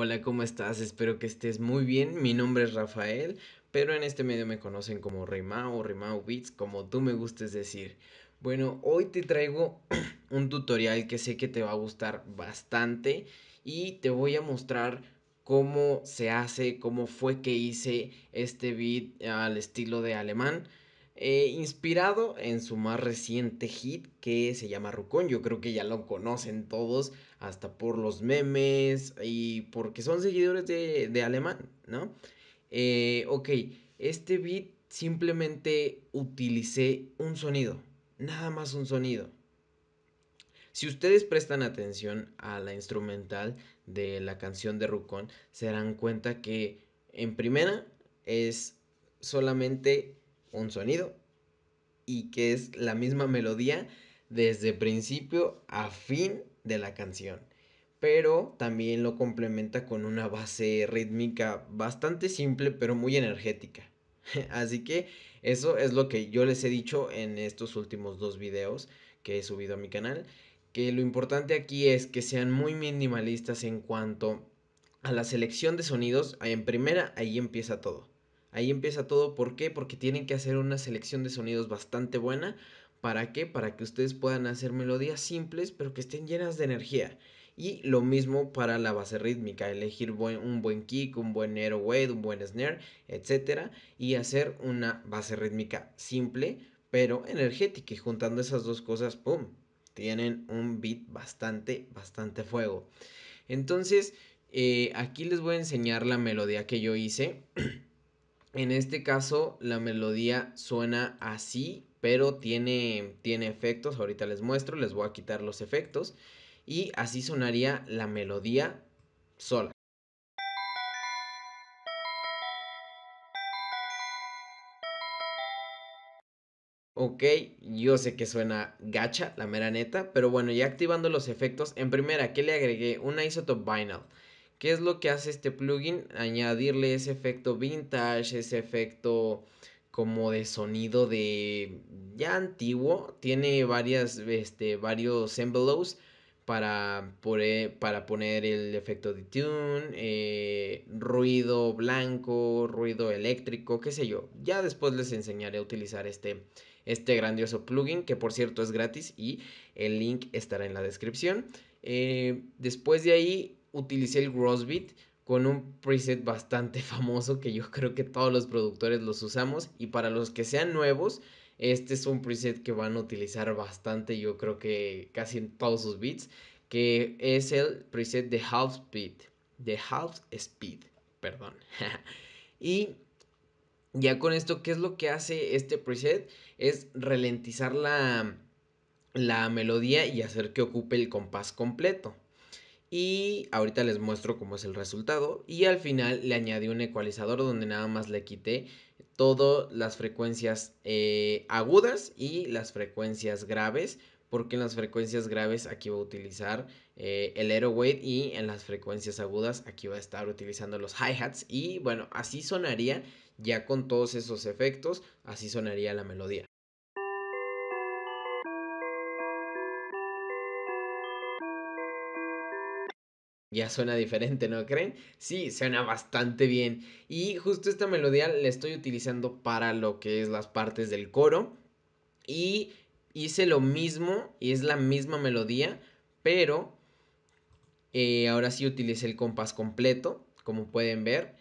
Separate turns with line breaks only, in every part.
Hola, ¿cómo estás? Espero que estés muy bien. Mi nombre es Rafael, pero en este medio me conocen como o Rimao Beats, como tú me gustes decir. Bueno, hoy te traigo un tutorial que sé que te va a gustar bastante y te voy a mostrar cómo se hace, cómo fue que hice este beat al estilo de alemán. Eh, inspirado en su más reciente hit que se llama Rucón. Yo creo que ya lo conocen todos, hasta por los memes y porque son seguidores de, Alemán, ¿no? Eh, ok, este beat simplemente utilicé un sonido, nada más un sonido. Si ustedes prestan atención a la instrumental de la canción de Rucón, se darán cuenta que en primera es solamente un sonido y que es la misma melodía desde principio a fin de la canción. Pero también lo complementa con una base rítmica bastante simple pero muy energética. Así que eso es lo que yo les he dicho en estos últimos dos videos que he subido a mi canal. Que lo importante aquí es que sean muy minimalistas en cuanto a la selección de sonidos. En primera, ahí empieza todo. Ahí empieza todo. ¿Por qué? Porque tienen que hacer una selección de sonidos bastante buena. ¿Para qué? Para que ustedes puedan hacer melodías simples pero que estén llenas de energía. Y lo mismo para la base rítmica, elegir un buen kick, un buen aero un buen snare, etc. Y hacer una base rítmica simple pero energética. Y juntando esas dos cosas, ¡pum! Tienen un beat bastante, bastante fuego. Entonces, eh, aquí les voy a enseñar la melodía que yo hice. En este caso la melodía suena así, pero tiene, efectos, ahorita les muestro, les voy a quitar los efectos y así sonaría la melodía sola. Ok, yo sé que suena gacha, la mera neta, pero bueno, ya activando los efectos, en primera, que le agregué? Un Isotope vinyl. ¿Qué es lo que hace este plugin? Añadirle ese efecto vintage, ese efecto como de sonido de ya antiguo. Tiene varias, este, varios envelopes para, para poner el efecto de tune, eh, ruido blanco, ruido eléctrico, qué sé yo. Ya después les enseñaré a utilizar este, este grandioso plugin, que por cierto es gratis y el link estará en la descripción. Eh, después de ahí utilicé el Grossbeat con un preset bastante famoso que yo creo que todos los productores los usamos y para los que sean nuevos, este es un preset que van a utilizar bastante, yo creo que casi en todos sus beats, que es el preset de Half Speed, de Half Speed, perdón. y ya con esto, ¿qué es lo que hace este preset? Es ralentizar la, la melodía y hacer que ocupe el compás completo. Y ahorita les muestro cómo es el resultado. Y al final le añadí un ecualizador donde nada más le quité todas las frecuencias eh, agudas y las frecuencias graves. Porque en las frecuencias graves aquí voy a utilizar eh, el Aeroweight y en las frecuencias agudas aquí va a estar utilizando los hi-hats. Y bueno, así sonaría ya con todos esos efectos, así sonaría la melodía. Ya suena diferente, ¿no creen? Sí, suena bastante bien. Y justo esta melodía la estoy utilizando para lo que es las partes del coro. Y hice lo mismo, y es la misma melodía, pero eh, ahora sí utilicé el compás completo, como pueden ver.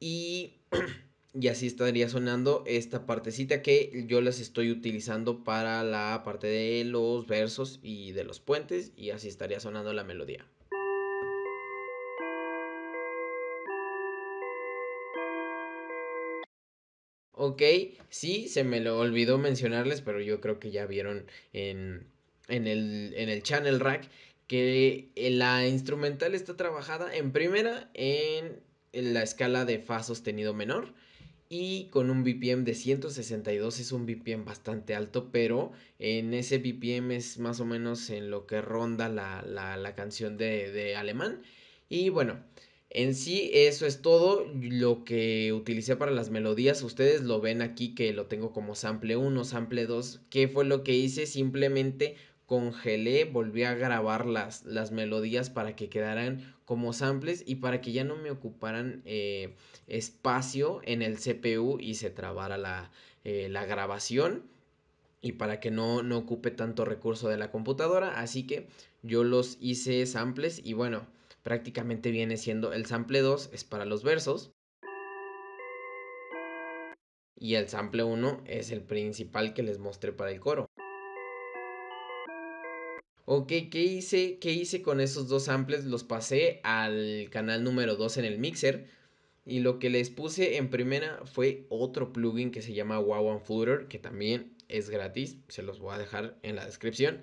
Y, y así estaría sonando esta partecita que yo las estoy utilizando para la parte de los versos y de los puentes. Y así estaría sonando la melodía. Ok, sí, se me lo olvidó mencionarles, pero yo creo que ya vieron en, el, channel rack que eh, la instrumental está trabajada en primera en la escala de Fa sostenido menor y con un BPM de 162 es un BPM bastante alto, pero en ese BPM es más o menos en lo que ronda la, canción de, de alemán. Y bueno, en sí, eso es todo lo que utilicé para las melodías. Ustedes lo ven aquí que lo tengo como sample 1, sample 2. ¿Qué fue lo que hice? Simplemente congelé, volví a grabar las, las melodías para que quedaran como samples y para que ya no me ocuparan eh, espacio en el CPU y se trabara la, eh, la grabación y para que no, no ocupe tanto recurso de la computadora. Así que yo los hice samples y bueno prácticamente viene siendo el sample 2 es para los versos y el sample 1 es el principal que les mostré para el coro. Ok, ¿qué hice? ¿Qué hice con esos dos samples? Los pasé al canal número 2 en el mixer. Y lo que les puse en primera fue otro plugin que se llama Wow and Flutter, que también es gratis. Se los voy a dejar en la descripción.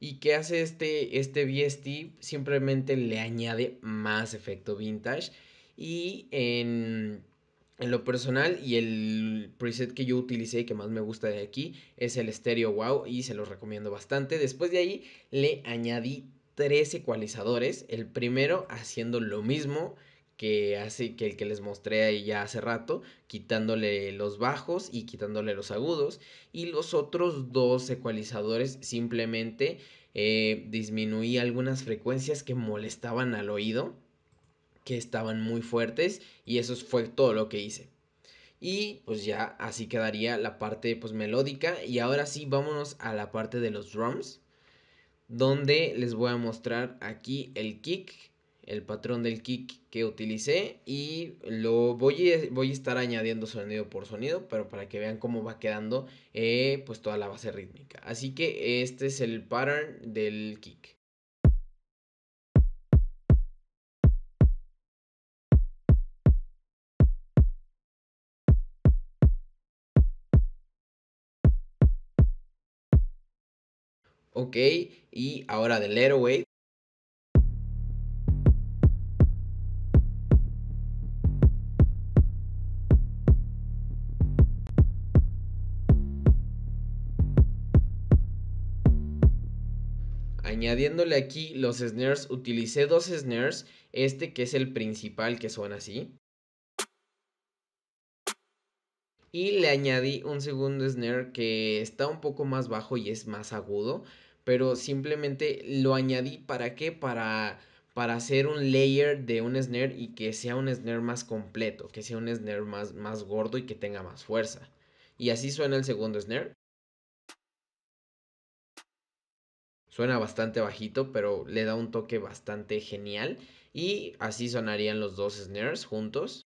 ¿Y qué hace este, este VST? Simplemente le añade más efecto vintage. Y en, en lo personal y el preset que yo utilicé y que más me gusta de aquí es el Stereo Wow y se los recomiendo bastante. Después de ahí le añadí tres ecualizadores. El primero haciendo lo mismo que hace que el que les mostré ahí ya hace rato, quitándole los bajos y quitándole los agudos, y los otros dos ecualizadores simplemente eh, disminuí algunas frecuencias que molestaban al oído, que estaban muy fuertes, y eso fue todo lo que hice. Y pues ya así quedaría la parte pues melódica. Y ahora sí, vámonos a la parte de los drums. Donde les voy a mostrar aquí el kick el patrón del kick que utilicé y lo voy a, voy a estar añadiendo sonido por sonido, pero para que vean cómo va quedando eh, pues toda la base rítmica. Así que este es el pattern del kick. Ok, y ahora del Airway añadiéndole aquí los snares, utilicé dos snares, este que es el principal que suena así. Y le añadí un segundo snare que está un poco más bajo y es más agudo, pero simplemente lo añadí para qué? Para para hacer un layer de un snare y que sea un snare más completo, que sea un snare más, más gordo y que tenga más fuerza. Y así suena el segundo snare. Suena bastante bajito, pero le da un toque bastante genial. Y así sonarían los dos snares juntos.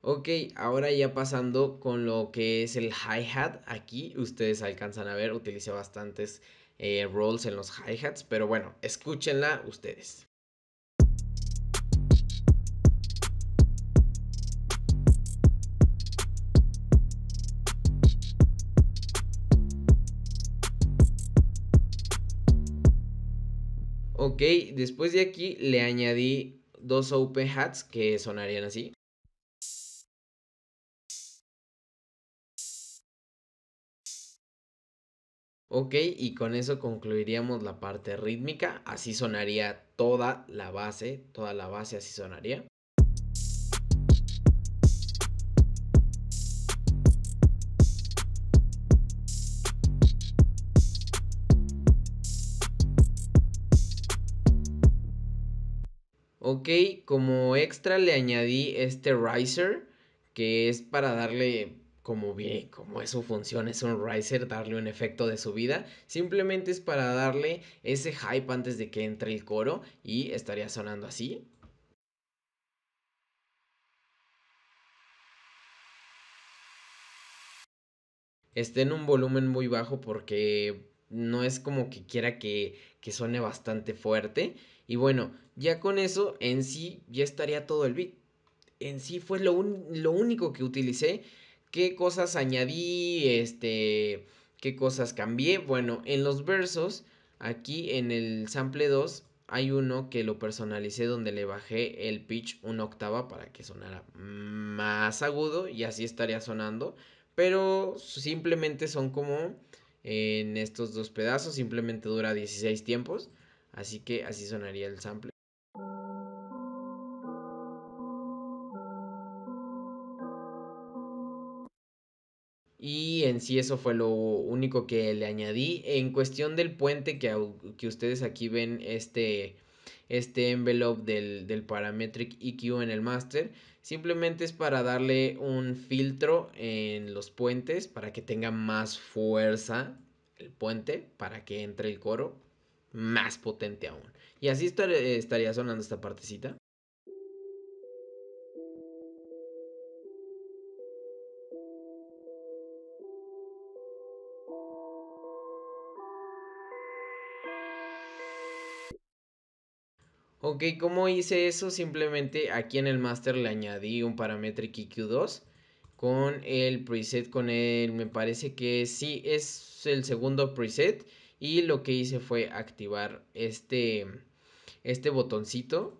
Ok, ahora ya pasando con lo que es el hi-hat, aquí ustedes alcanzan a ver, utilicé bastantes eh, rolls en los hi-hats, pero bueno, escúchenla ustedes. Después de aquí le añadí dos open hats que sonarían así. Ok, y con eso concluiríamos la parte rítmica. Así sonaría toda la base, toda la base así sonaría. Ok, como extra le añadí este riser, que es para darle como bien, como eso funciona, es un riser, darle un efecto de subida. Simplemente es para darle ese hype antes de que entre el coro y estaría sonando así. Esté en un volumen muy bajo porque no es como que quiera que que suene bastante fuerte. Y bueno, ya con eso en sí ya estaría todo el beat. En sí fue lo, único que utilicé. ¿Qué cosas añadí? Este, ¿Qué cosas cambié? Bueno, en los versos, aquí en el sample 2, hay uno que lo personalicé donde le bajé el pitch una octava para que sonara más agudo y así estaría sonando. Pero simplemente son como en estos dos pedazos, simplemente dura 16 tiempos, así que así sonaría el sample. Y en sí eso fue lo único que le añadí. En cuestión del puente que, que ustedes aquí ven, este este envelope del, parametric EQ en el master. Simplemente es para darle un filtro en los puentes para que tenga más fuerza el puente para que entre el coro más potente aún. Y así eh, estaría sonando esta partecita. Ok, ¿cómo hice eso? Simplemente aquí en el master le añadí un parametric eq 2 con el preset, con el, me parece que sí, es el segundo preset. Y lo que hice fue activar este, este botoncito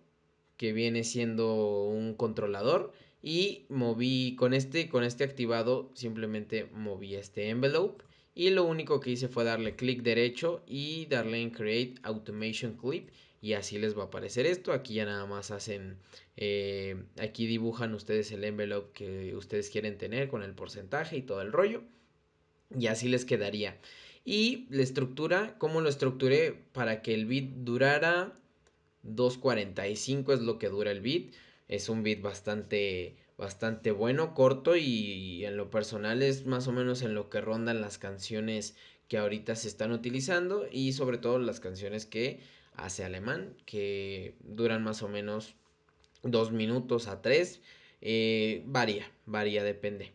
que viene siendo un controlador. Y moví con este, con este activado, simplemente moví este envelope. Y lo único que hice fue darle clic derecho y darle en Create Automation Clip y así les va a aparecer esto. Aquí ya nada más hacen, eh, aquí dibujan ustedes el envelope que ustedes quieren tener con el porcentaje y todo el rollo. Y así les quedaría. Y la estructura, ¿cómo lo estructuré? Para que el beat durara 2.45 es lo que dura el bit. Es un bit bastante, bastante bueno, corto y en lo personal es más o menos en lo que rondan las canciones que ahorita se están utilizando y sobre todo las canciones que ...hace alemán, que duran más o menos dos minutos a tres. Eh, varía, varía, depende.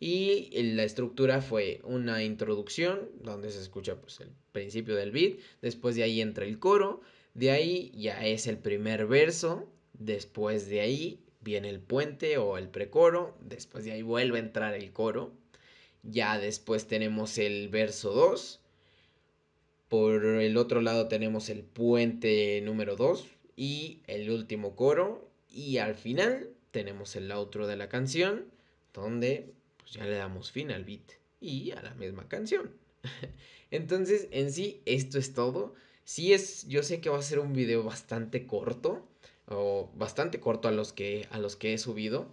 Y la estructura fue una introducción, donde se escucha pues, el principio del beat, después de ahí entra el coro, de ahí ya es el primer verso, después de ahí viene el puente o el precoro, después de ahí vuelve a entrar el coro, ya después tenemos el verso 2, por el otro lado tenemos el puente número 2 y el último coro. Y al final tenemos el outro de la canción, donde pues, ya le damos fin al beat y a la misma canción. Entonces, en sí, esto es todo. Si es, yo sé que va a ser un video bastante corto, o bastante corto a los que, a los que he subido.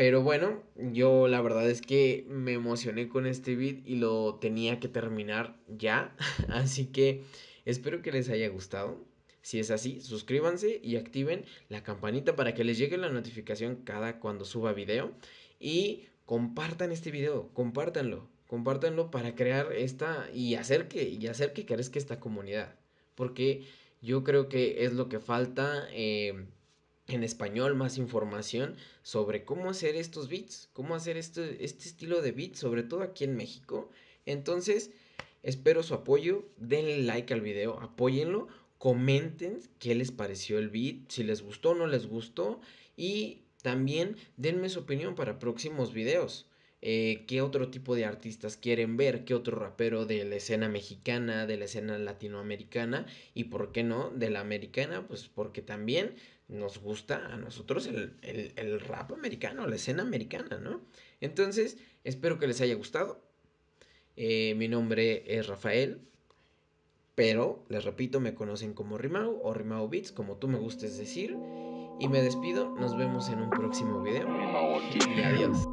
Pero bueno, yo la verdad es que me emocioné con este beat y lo tenía que terminar ya. Así que espero que les haya gustado. Si es así, suscríbanse y activen la campanita para que les llegue la notificación cada cuando suba video. Y compartan este video, compártanlo, compártanlo para crear esta y hacer que, y hacer que crezca esta comunidad. Porque yo creo que es lo que falta. Eh, en español más información sobre cómo hacer estos beats, cómo hacer este, este estilo de beats, sobre todo aquí en México. Entonces, espero su apoyo, denle like al video, apóyenlo, comenten qué les pareció el beat, si les gustó o no les gustó y también denme su opinión para próximos videos. Eh, qué otro tipo de artistas quieren ver, qué otro rapero de la escena mexicana, de la escena latinoamericana y por qué no de la americana, pues porque también nos gusta a nosotros el, rap americano, la escena americana, ¿no? Entonces, espero que les haya gustado. Eh, mi nombre es Rafael, pero les repito, me conocen como Rimau o Rimau Beats, como tú me gustes decir. Y me despido, nos vemos en un próximo video. adiós.